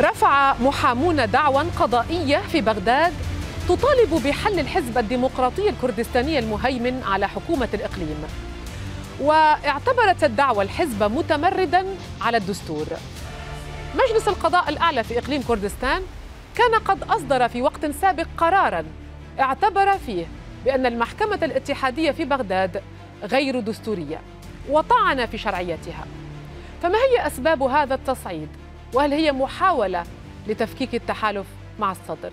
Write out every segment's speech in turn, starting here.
رفع محامون دعوى قضائية في بغداد تطالب بحل الحزب الديمقراطي الكردستاني المهيمن على حكومة الإقليم واعتبرت الدعوة الحزب متمردا على الدستور مجلس القضاء الأعلى في إقليم كردستان كان قد أصدر في وقت سابق قرارا اعتبر فيه بأن المحكمة الاتحادية في بغداد غير دستورية وطعن في شرعيتها فما هي أسباب هذا التصعيد وهل هي محاولة لتفكيك التحالف مع الصدر؟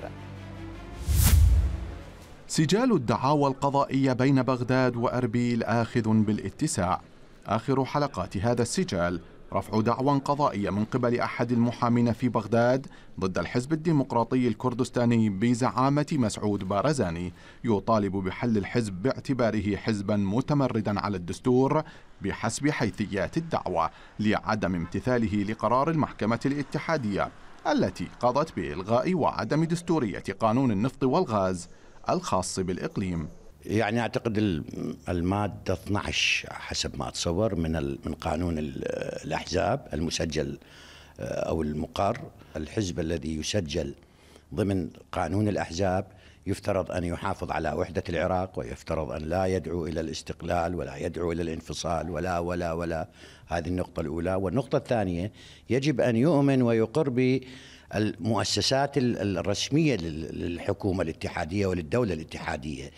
سجال الدعاوى القضائية بين بغداد وأربيل آخذ بالاتساع آخر حلقات هذا السجال رفع دعوى قضائية من قبل أحد المحامين في بغداد ضد الحزب الديمقراطي الكردستاني بزعامة مسعود بارزاني يطالب بحل الحزب باعتباره حزبا متمردا على الدستور بحسب حيثيات الدعوة لعدم امتثاله لقرار المحكمة الاتحادية التي قضت بإلغاء وعدم دستورية قانون النفط والغاز الخاص بالإقليم يعني اعتقد الماده 12 حسب ما اتصور من من قانون الاحزاب المسجل آه، او المقر الحزب الذي يسجل ضمن قانون الاحزاب يفترض ان يحافظ على وحده العراق ويفترض ان لا يدعو الى الاستقلال ولا يدعو الى الانفصال ولا ولا ولا هذه النقطه الاولى والنقطه الثانيه يجب ان يؤمن ويقر المؤسسات الرسميه للحكومه الاتحاديه وللدوله الاتحاديه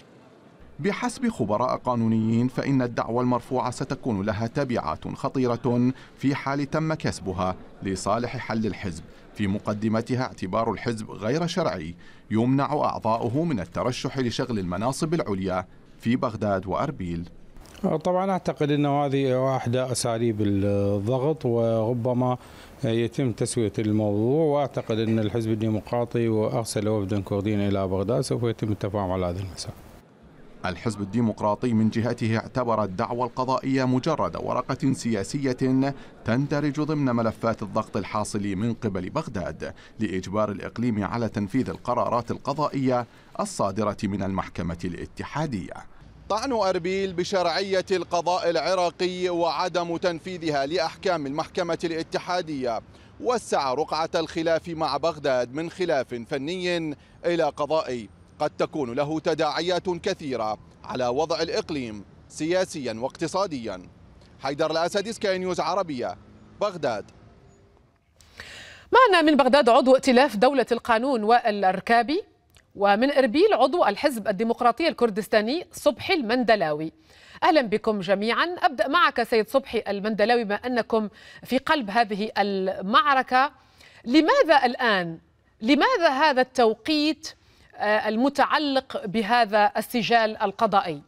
بحسب خبراء قانونيين فإن الدعوى المرفوعة ستكون لها تبعات خطيرة في حال تم كسبها لصالح حل الحزب في مقدمتها اعتبار الحزب غير شرعي يمنع أعضاؤه من الترشح لشغل المناصب العليا في بغداد وأربيل طبعا اعتقد انه هذه واحده اساليب الضغط وربما يتم تسويه الموضوع واعتقد ان الحزب الديمقراطي وأغسل وفدا كرديا الى بغداد سوف يتم التفاهم على هذه المساله. الحزب الديمقراطي من جهته اعتبر الدعوة القضائية مجرد ورقة سياسية تندرج ضمن ملفات الضغط الحاصل من قبل بغداد لإجبار الإقليم على تنفيذ القرارات القضائية الصادرة من المحكمة الاتحادية طعن أربيل بشرعية القضاء العراقي وعدم تنفيذها لأحكام المحكمة الاتحادية وسع رقعة الخلاف مع بغداد من خلاف فني إلى قضائي قد تكون له تداعيات كثيرة على وضع الإقليم سياسيا واقتصاديا حيدر الأسد سكاي نيوز عربية بغداد معنا من بغداد عضو ائتلاف دولة القانون وائل الركابي ومن إربيل عضو الحزب الديمقراطي الكردستاني صبحي المندلاوي أهلا بكم جميعا أبدأ معك سيد صبحي المندلاوي ما أنكم في قلب هذه المعركة لماذا الآن؟ لماذا هذا التوقيت آه، المتعلق بهذا السجال القضائي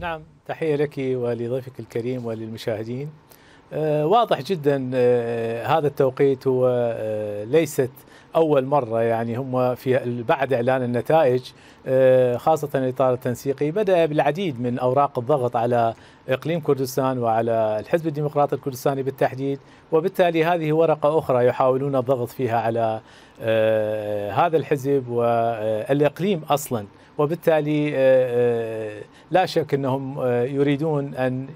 نعم تحية لك ولضيفك الكريم وللمشاهدين آه، واضح جدا آه، هذا التوقيت هو آه، ليست اول مره يعني هم في بعد اعلان النتائج خاصه الاطار التنسيقي بدا بالعديد من اوراق الضغط على اقليم كردستان وعلى الحزب الديمقراطي الكردستاني بالتحديد وبالتالي هذه ورقه اخرى يحاولون الضغط فيها على هذا الحزب والاقليم اصلا وبالتالي آه، آه، لا شك انهم آه، يريدون ان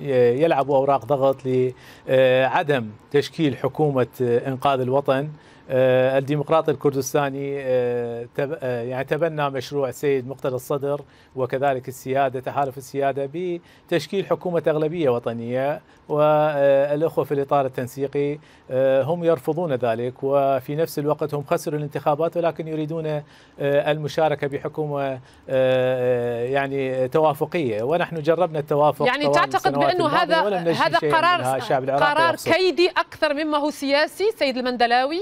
يلعبوا اوراق ضغط لعدم تشكيل حكومه انقاذ الوطن آه، الديمقراطي الكردستاني آه، آه، يعني تبنى مشروع السيد مقتدى الصدر وكذلك السياده تحالف السياده بتشكيل حكومه اغلبيه وطنيه والاخوه في الاطار التنسيقي هم يرفضون ذلك وفي نفس الوقت هم خسروا الانتخابات ولكن يريدون المشاركه بحكومه يعني توافقيه ونحن جربنا التوافق يعني تعتقد بانه هذا هذا قرار قرار كيدي اكثر مما هو سياسي سيد المندلاوي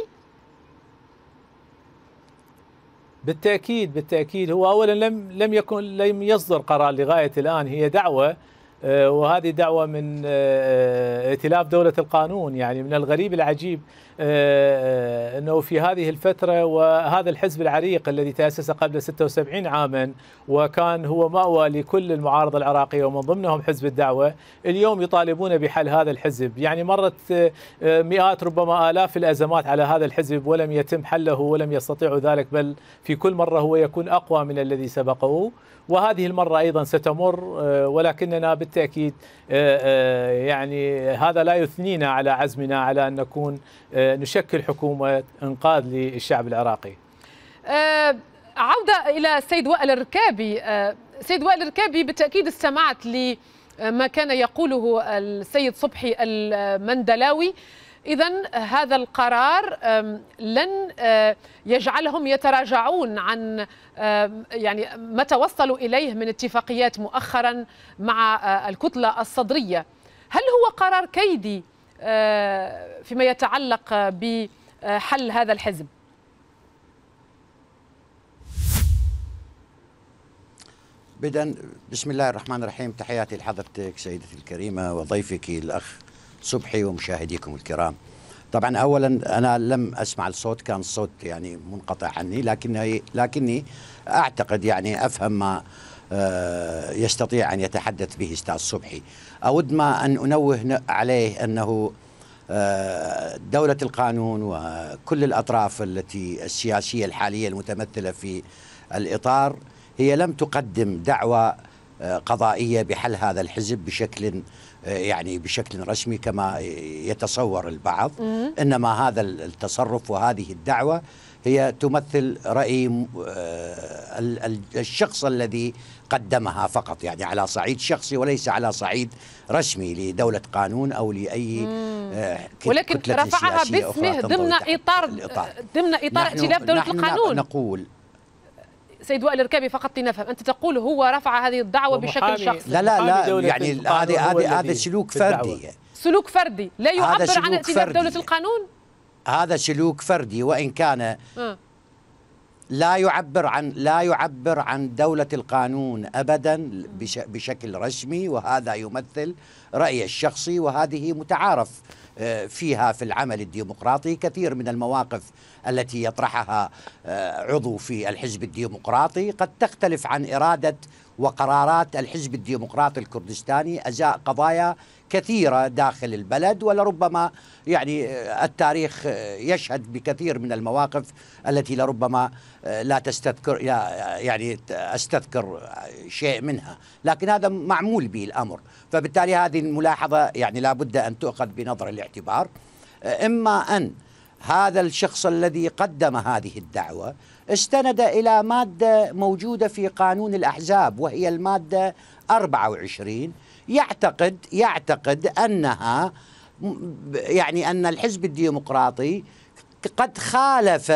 بالتأكيد بالتأكيد هو أولا لم لم يكن لم يصدر قرار لغاية الآن هي دعوة آه، وهذه دعوة من آه، آه، ائتلاف دولة القانون يعني من الغريب العجيب آه، آه، انه في هذه الفتره وهذا الحزب العريق الذي تاسس قبل 76 عاما وكان هو ماوى لكل المعارضه العراقيه ومن ضمنهم حزب الدعوه، اليوم يطالبون بحل هذا الحزب، يعني مرت آه، مئات ربما الاف الازمات على هذا الحزب ولم يتم حله ولم يستطيعوا ذلك بل في كل مره هو يكون اقوى من الذي سبقه، وهذه المره ايضا ستمر ولكننا بالتاكيد يعني هذا لا يثنينا على عزمنا على ان نكون نشكل حكومة إنقاذ للشعب العراقي أه عودة إلى السيد وائل الركابي أه سيد وائل الركابي بالتأكيد استمعت لما كان يقوله السيد صبحي المندلاوي إذا هذا القرار لن آه، يجعلهم يتراجعون عن يعني ما توصلوا إليه من اتفاقيات مؤخرا مع آه، الكتلة الصدرية هل هو قرار كيدي آه، فيما يتعلق بحل هذا الحزب بدأ بسم الله الرحمن الرحيم تحياتي لحضرتك سيدتي الكريمة وضيفك الأخ صبحي ومشاهديكم الكرام طبعا اولا انا لم اسمع الصوت كان الصوت يعني منقطع عني لكني لكني اعتقد يعني افهم ما آه، يستطيع أن يتحدث به أستاذ صبحي أود ما أن أنوه عليه أنه آه، دولة القانون وكل الأطراف التي السياسية الحالية المتمثلة في الإطار هي لم تقدم دعوة آه، قضائية بحل هذا الحزب بشكل يعني بشكل رسمي كما يتصور البعض إنما هذا التصرف وهذه الدعوة هي تمثل رأي آه، الشخص الذي قدمها فقط يعني على صعيد شخصي وليس على صعيد رسمي لدولة قانون أو لأي آه، كتلة ولكن كتلة رفعها باسمه ضمن إطار ضمن إطار ائتلاف دولة نحن القانون نقول سيد وائل الركابي فقط لنفهم انت تقول هو رفع هذه الدعوه بشكل شخصي لا لا لا يعني هذا هذا سلوك فردي سلوك فردي لا يعبر عن ائتلاف دوله القانون هذا سلوك فردي وان كان آه. لا يعبر عن لا يعبر عن دوله القانون ابدا بشكل رسمي وهذا يمثل رايي الشخصي وهذه متعارف آه، فيها في العمل الديمقراطي كثير من المواقف التي يطرحها آه، عضو في الحزب الديمقراطي قد تختلف عن اراده وقرارات الحزب الديمقراطي الكردستاني أزاء قضايا كثيرة داخل البلد ولربما يعني آه، التاريخ آه، يشهد بكثير من المواقف التي لربما آه، لا تستذكر يعني استذكر شيء منها لكن هذا معمول به الأمر فبالتالي هذه الملاحظة يعني لا بد أن تؤخذ بنظر الاعتبار إما أن هذا الشخص الذي قدم هذه الدعوة استند إلى مادة موجودة في قانون الأحزاب وهي المادة 24 يعتقد يعتقد أنها يعني أن الحزب الديمقراطي قد خالف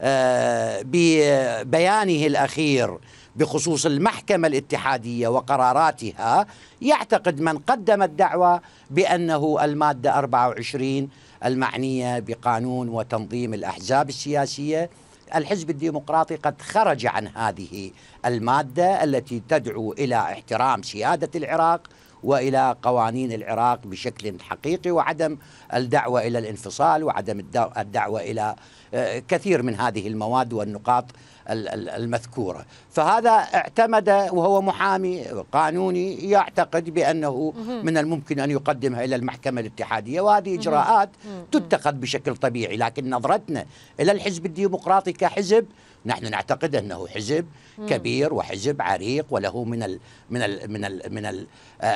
آه، ببيانه الأخير بخصوص المحكمة الاتحادية وقراراتها يعتقد من قدم الدعوة بأنه المادة 24 المعنية بقانون وتنظيم الأحزاب السياسية الحزب الديمقراطي قد خرج عن هذه الماده التي تدعو الى احترام سياده العراق والى قوانين العراق بشكل حقيقي وعدم الدعوه الى الانفصال وعدم الدعوه الى آه، كثير من هذه المواد والنقاط المذكورة فهذا اعتمد وهو محامي قانوني يعتقد بأنه من الممكن أن يقدمها إلى المحكمة الاتحادية وهذه إجراءات تتخذ بشكل طبيعي لكن نظرتنا إلى الحزب الديمقراطي كحزب نحن نعتقد انه حزب كبير وحزب عريق وله من الـ من الـ من الـ من ال آه،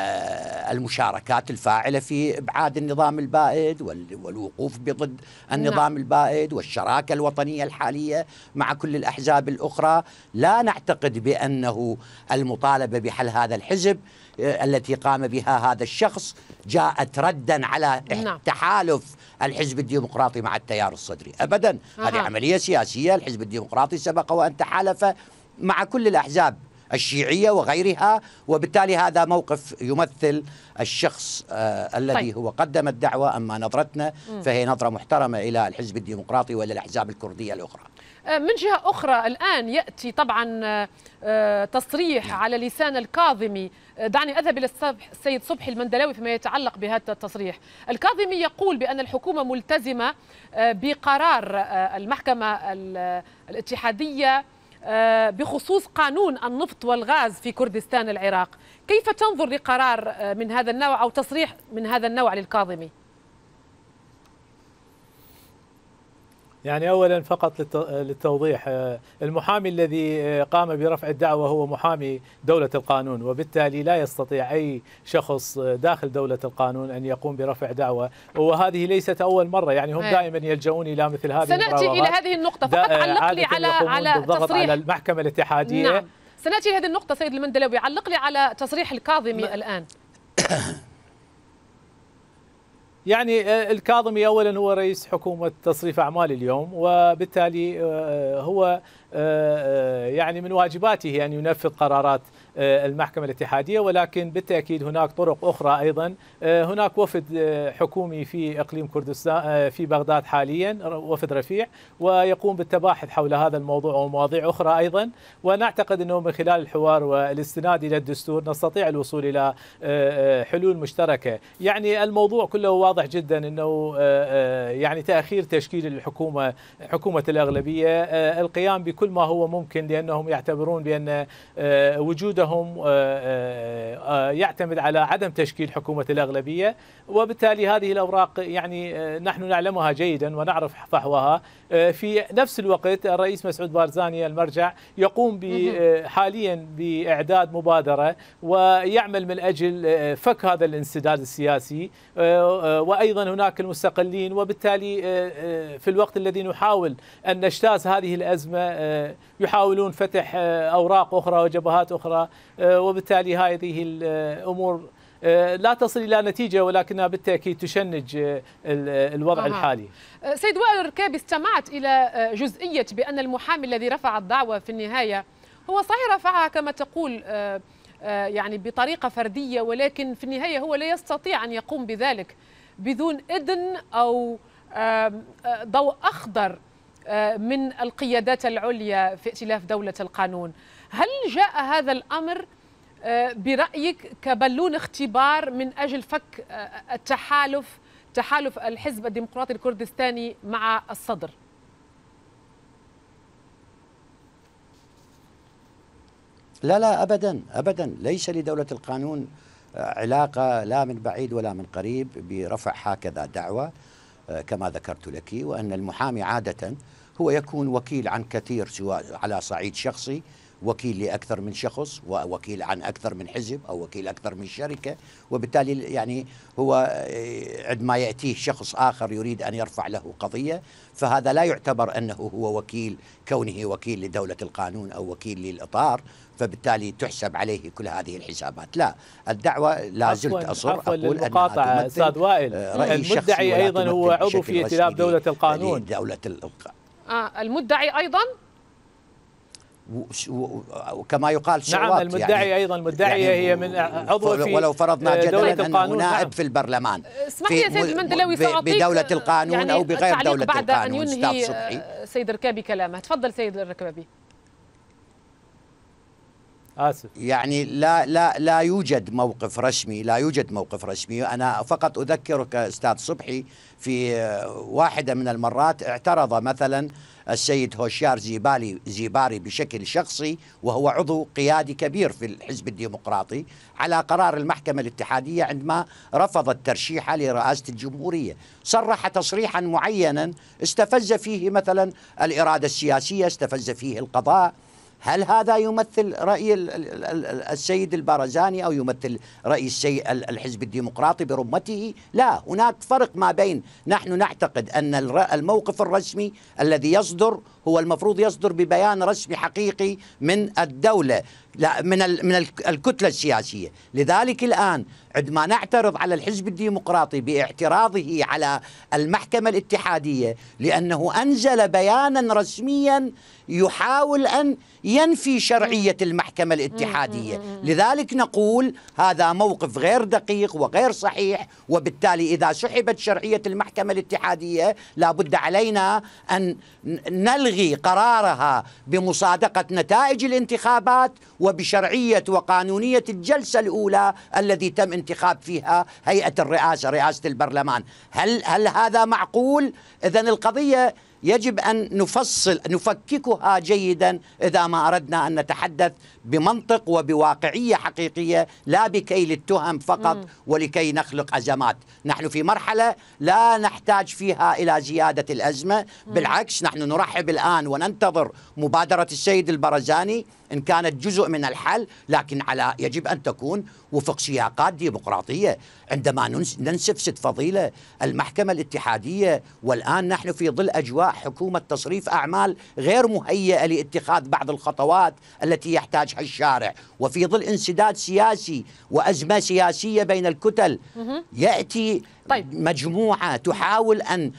المشاركات الفاعله في ابعاد النظام البائد والوقوف بضد نعم. النظام البائد والشراكه الوطنيه الحاليه مع كل الاحزاب الأحزاب الأخرى لا نعتقد بأنه المطالبة بحل هذا الحزب آه، التي قام بها هذا الشخص جاءت ردا على نعم. تحالف الحزب الديمقراطي مع التيار الصدري أبدا هذه عملية سياسية الحزب الديمقراطي سبق وأن تحالف مع كل الأحزاب الشيعية وغيرها وبالتالي هذا موقف يمثل الشخص آه الذي طيب. هو قدم الدعوة أما نظرتنا فهي نظرة محترمة إلى الحزب الديمقراطي وإلى الأحزاب الكردية الأخرى آه، من جهة أخرى الآن يأتي طبعا آه، آه، تصريح على لسان الكاظمي دعني أذهب إلى السيد صبحي المندلاوي فيما يتعلق بهذا التصريح الكاظمي يقول بأن الحكومة ملتزمة بقرار المحكمة الاتحادية بخصوص قانون النفط والغاز في كردستان العراق كيف تنظر لقرار من هذا النوع أو تصريح من هذا النوع للكاظمي؟ يعني أولا فقط للتوضيح آه، المحامي الذي آه، قام برفع الدعوة هو محامي دولة القانون وبالتالي لا يستطيع أي شخص داخل دولة القانون أن يقوم برفع دعوة وهذه ليست أول مرة يعني هم دائما يلجؤون إلى مثل هذه سنأتي إلى هذه النقطة فقط علق لي على آه، على تصريح على المحكمة الاتحادية نعم سنأتي هذه النقطة سيد المندلوي علق لي على تصريح الكاظمي الآن يعني آه، الكاظمي اولا هو رئيس حكومه تصريف اعمال اليوم وبالتالي آه، هو آه، يعني من واجباته ان ينفذ قرارات آه، المحكمة الاتحادية ولكن بالتأكيد هناك طرق أخرى أيضا آه، هناك وفد آه، حكومي في إقليم كردستان في بغداد حاليا وفد رفيع ويقوم بالتباحث حول هذا الموضوع ومواضيع أخرى أيضا ونعتقد أنه من خلال الحوار والاستناد إلى الدستور نستطيع الوصول إلى حلول مشتركة يعني الموضوع كله واضح جدا أنه يعني تأخير تشكيل الحكومة حكومة الأغلبية القيام بكل ما هو ممكن لأنهم يعتبرون بأن وجوده عندهم آه، آه، آه، يعتمد على عدم تشكيل حكومة الأغلبية وبالتالي هذه الأوراق يعني نحن نعلمها جيدا ونعرف فحوها في نفس الوقت الرئيس مسعود بارزاني المرجع يقوم حاليا بإعداد مبادرة ويعمل من أجل فك هذا الانسداد السياسي وأيضا هناك المستقلين وبالتالي في الوقت الذي نحاول أن نجتاز هذه الأزمة يحاولون فتح أوراق أخرى وجبهات أخرى آه، وبالتالي هذه الامور آه، لا تصل الى نتيجه ولكنها بالتاكيد تشنج آه، الوضع آه. الحالي. سيد وائل الركابي استمعت الى جزئيه بان المحامي الذي رفع الدعوه في النهايه هو صحيح رفعها كما تقول يعني بطريقه فرديه ولكن في النهايه هو لا يستطيع ان يقوم بذلك بدون اذن او ضوء اخضر آه، من القيادات العليا في ائتلاف دولة القانون هل جاء هذا الأمر آه، برأيك كبلون اختبار من أجل فك آه، التحالف تحالف الحزب الديمقراطي الكردستاني مع الصدر لا لا أبدا أبدا ليس لدولة القانون علاقة لا من بعيد ولا من قريب برفع هكذا دعوة كما ذكرت لك وأن المحامي عادة هو يكون وكيل عن كثير سواء على صعيد شخصي وكيل لأكثر من شخص ووكيل عن أكثر من حزب أو وكيل أكثر من شركة وبالتالي يعني هو آه، عندما يأتيه شخص آخر يريد أن يرفع له قضية فهذا لا يعتبر أنه هو وكيل كونه وكيل لدولة القانون أو وكيل للإطار فبالتالي تحسب عليه كل هذه الحسابات لا الدعوة لا زلت أصر عفوا أقول ان أستاذ وائل آه، المدعي أيضا هو عضو في ائتلاف دولة القانون دولة القانون آه المدعي أيضا وكما يقال شعوات نعم يعني المدعي يعني ايضا المدعيه يعني هي من عضو في ولو فرضنا جدلا انه نعم. نائب نعم. في البرلمان آه، اسمح لي سيد المندلوي ساعطيك بدوله القانون يعني او بغير دوله بعد القانون أن ينهي سيد الركابي كلامه تفضل سيد الركابي آسف. يعني لا لا لا يوجد موقف رسمي لا يوجد موقف رسمي أنا فقط أذكرك أستاذ صبحي في واحدة من المرات اعترض مثلا السيد هوشيار زيبالي زيباري بشكل شخصي وهو عضو قيادي كبير في الحزب الديمقراطي على قرار المحكمة الاتحادية عندما رفضت ترشيحه لرئاسة الجمهورية صرح تصريحا معينا استفز فيه مثلا الإرادة السياسية استفز فيه القضاء هل هذا يمثل رأي السيد البارزاني أو يمثل رأي الحزب الديمقراطي برمته لا هناك فرق ما بين نحن نعتقد أن الموقف الرسمي الذي يصدر هو المفروض يصدر ببيان رسمي حقيقي من الدولة لا من من الكتله السياسيه، لذلك الان عندما نعترض على الحزب الديمقراطي باعتراضه على المحكمه الاتحاديه لانه انزل بيانا رسميا يحاول ان ينفي شرعيه المحكمه الاتحاديه، لذلك نقول هذا موقف غير دقيق وغير صحيح وبالتالي اذا سحبت شرعيه المحكمه الاتحاديه لابد علينا ان نلغي قرارها بمصادقه نتائج الانتخابات و وبشرعية وقانونية الجلسة الأولى الذي تم انتخاب فيها هيئة الرئاسة رئاسة البرلمان هل, هل هذا معقول؟ إذن القضية يجب أن نفصل نفككها جيدا إذا ما أردنا أن نتحدث بمنطق وبواقعية حقيقية لا بكي للتهم فقط ولكي نخلق أزمات نحن في مرحلة لا نحتاج فيها إلى زيادة الأزمة بالعكس نحن نرحب الآن وننتظر مبادرة السيد البرزاني إن كانت جزء من الحل لكن على يجب أن تكون وفق سياقات ديمقراطية عندما ننسف ست فضيلة المحكمة الاتحادية والآن نحن في ظل أجواء حكومة تصريف أعمال غير مهيئة لاتخاذ بعض الخطوات التي يحتاجها الشارع وفي ظل انسداد سياسي وأزمة سياسية بين الكتل يأتي طيب. مجموعة تحاول أن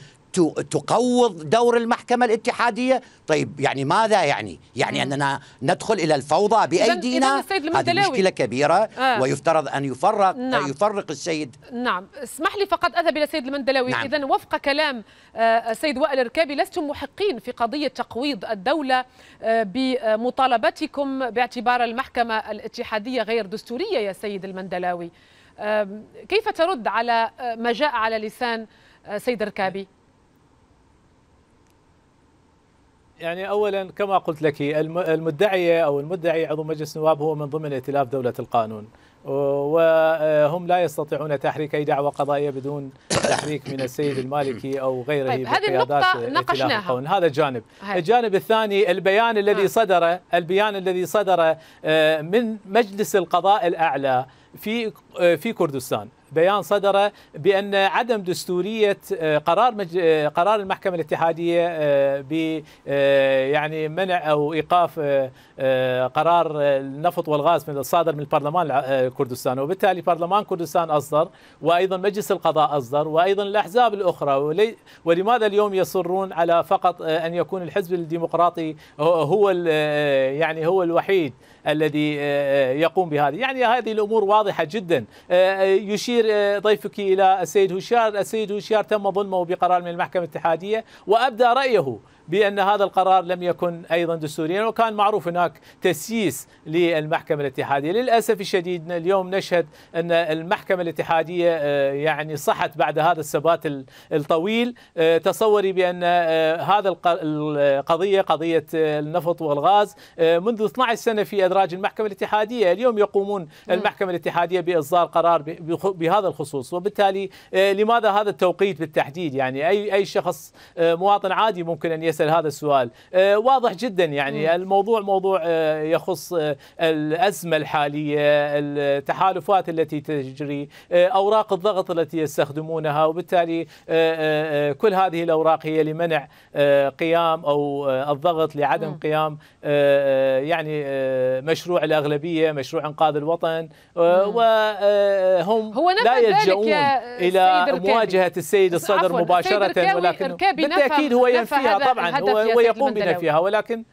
تقوض دور المحكمة الاتحادية طيب يعني ماذا يعني يعني مم. أننا ندخل إلى الفوضى بأيدينا هذه مشكلة كبيرة آه. ويفترض أن يفرق نعم. يفرق السيد نعم اسمح لي فقط أذهب إلى السيد المندلوي نعم. إذا وفق كلام آه، السيد وائل الركابي لستم محقين في قضية تقويض الدولة آه، بمطالبتكم باعتبار المحكمة الاتحادية غير دستورية يا سيد المندلاوي كيف ترد على آه، ما جاء على لسان سيد الركابي؟ يعني اولا كما قلت لك المدعيه او المدعي عضو مجلس النواب هو من ضمن ائتلاف دوله القانون وهم آه، لا يستطيعون تحريك اي دعوه قضائيه بدون تحريك من السيد المالكي او غيره طيب هذه النقطه ناقشناها هذا جانب الجانب الثاني البيان الذي آه. صدر البيان الذي صدر آه، من مجلس القضاء الاعلى في في كردستان بيان صدر بأن عدم دستورية آه، قرار مج... آه، قرار المحكمة الاتحادية آه، ب يعني منع أو إيقاف قرار النفط والغاز من الصادر من البرلمان الكردستاني وبالتالي برلمان كردستان أصدر وأيضا مجلس القضاء أصدر وأيضا الأحزاب الأخرى ولي... ولماذا اليوم يصرون على فقط أن يكون الحزب الديمقراطي هو ال... يعني هو الوحيد الذي يقوم بهذا يعني هذه الأمور واضحة جدا يشير نشير آه، ضيفك إلى السيد هشيار السيد هشيار تم ظلمه بقرار من المحكمة الاتحادية وأبدى رأيه بأن هذا القرار لم يكن أيضا دستوريا وكان معروف هناك تسييس للمحكمة الاتحادية للأسف الشديد اليوم نشهد أن المحكمة الاتحادية آه، يعني صحت بعد هذا السبات الطويل آه، تصوري بأن آه، هذا القضية قضية النفط والغاز منذ 12 سنة في أدراج المحكمة الاتحادية اليوم يقومون المحكمة الاتحادية بإصدار قرار بهذا الخصوص وبالتالي لماذا هذا التوقيت بالتحديد يعني أي أي شخص مواطن عادي ممكن أن يسأل يسأل هذا السؤال آه، واضح جدا يعني الموضوع موضوع آه، يخص آه، الأزمة الحالية التحالفات التي تجري أوراق الضغط التي يستخدمونها وبالتالي كل هذه الأوراق هي لمنع قيام أو الضغط لعدم قيام يعني مشروع الأغلبية مشروع إنقاذ الوطن وهم هو لا يلجؤون إلى مواجهة السيد الصدر مباشرة ولكن بالتأكيد هو ينفيها طبعا طبعا هو, هو يقوم بنفيها ولكن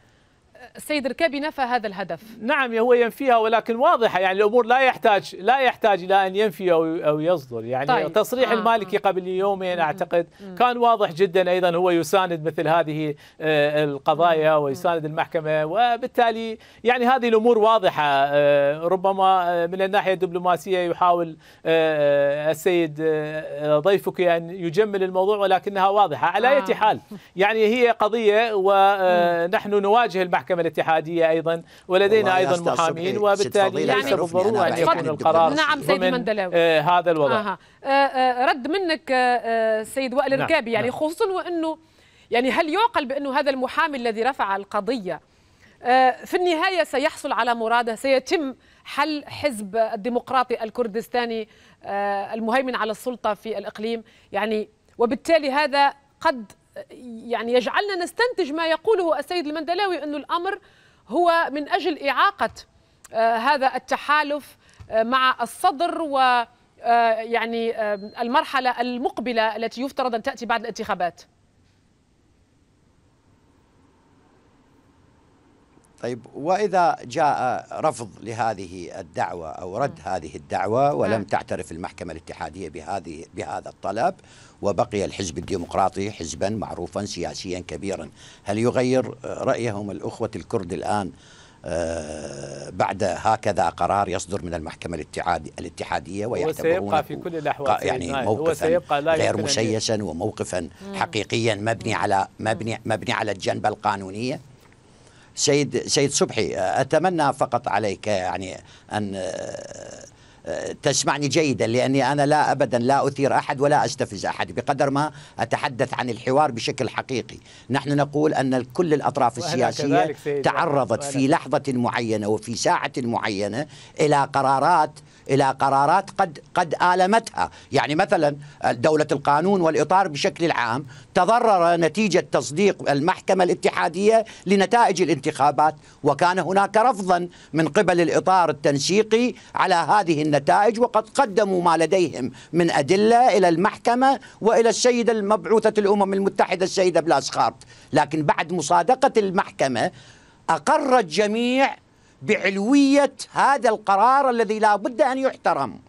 السيد ركابي نفى هذا الهدف نعم هو ينفيها ولكن واضحة يعني الأمور لا يحتاج لا يحتاج إلى أن ينفي أو, يصدر يعني طيب. تصريح آه. المالكي قبل يومين أعتقد مم. كان واضح جدا أيضا هو يساند مثل هذه آه، القضايا ويساند المحكمة وبالتالي يعني هذه الأمور واضحة آه، ربما آه، من الناحية الدبلوماسية يحاول السيد ضيفك أن يجمل الموضوع ولكنها واضحة على أي حال يعني هي قضية ونحن نواجه المحكمة المحكمة الاتحادية أيضا ولدينا أيضا محامين وبالتالي ليس يعني بالضرورة أن يكون القرار نعم سيد مندلاوي آه، هذا الوضع آه،, آه. آه رد منك آه, آه، سيد وائل نعم، الركابي يعني نعم. خصوصا وأنه يعني هل يعقل بأنه هذا المحامي الذي رفع القضية في النهاية سيحصل على مراده سيتم حل حزب الديمقراطي الكردستاني المهيمن على السلطة في الإقليم يعني وبالتالي هذا قد يعني يجعلنا نستنتج ما يقوله السيد المندلاوي أن الأمر هو من أجل إعاقة آه، هذا التحالف آه، مع الصدر و آه، يعني المرحلة المقبلة التي يفترض أن تأتي بعد الانتخابات طيب واذا جاء رفض لهذه الدعوه او رد هذه الدعوه ولم نعم. تعترف المحكمه الاتحاديه بهذه بهذا الطلب وبقي الحزب الديمقراطي حزبا معروفا سياسيا كبيرا هل يغير رايهم الاخوه الكرد الان آه، بعد هكذا قرار يصدر من المحكمة الاتحاد الاتحادية ويعتبرونه في كل الأحوال يعني موقفا غير مسيسا وموقفا حقيقيا مبني على مبني مبني على الجنبة القانونية سيد سيد صبحي اتمنى فقط عليك يعني ان تسمعني جيدا لأني أنا لا أبدا لا أثير أحد ولا أستفز أحد بقدر ما أتحدث عن الحوار بشكل حقيقي نحن نقول أن كل الأطراف السياسية تعرضت في لحظة معينة وفي ساعة معينة إلى قرارات الى قرارات قد قد المتها، يعني مثلا دوله القانون والاطار بشكل عام تضرر نتيجه تصديق المحكمه الاتحاديه لنتائج الانتخابات، وكان هناك رفضا من قبل الاطار التنسيقي على هذه النتائج النتائج وقد قدموا ما لديهم من أدلة إلى المحكمة وإلى السيدة المبعوثة الأمم المتحدة السيدة بلاسخارت لكن بعد مصادقة المحكمة أقر الجميع بعلوية هذا القرار الذي لا بد أن يحترم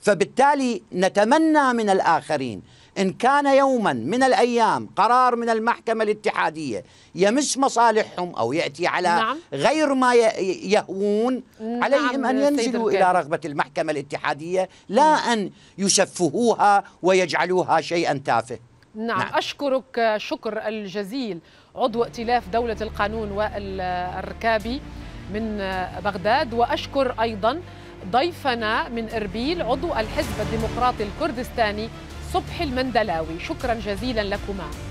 فبالتالي نتمنى من الآخرين إن كان يوما من الأيام قرار من المحكمة الاتحادية يمس مصالحهم أو يأتي على نعم. غير ما يهوون نعم عليهم أن ينزلوا إلى رغبة المحكمة الاتحادية لا نعم. أن يشفهوها ويجعلوها شيئا تافه نعم, نعم. أشكرك شكر الجزيل عضو ائتلاف دولة القانون والركابي من بغداد وأشكر أيضا ضيفنا من إربيل عضو الحزب الديمقراطي الكردستاني صبحي المندلاوي شكرا جزيلا لكما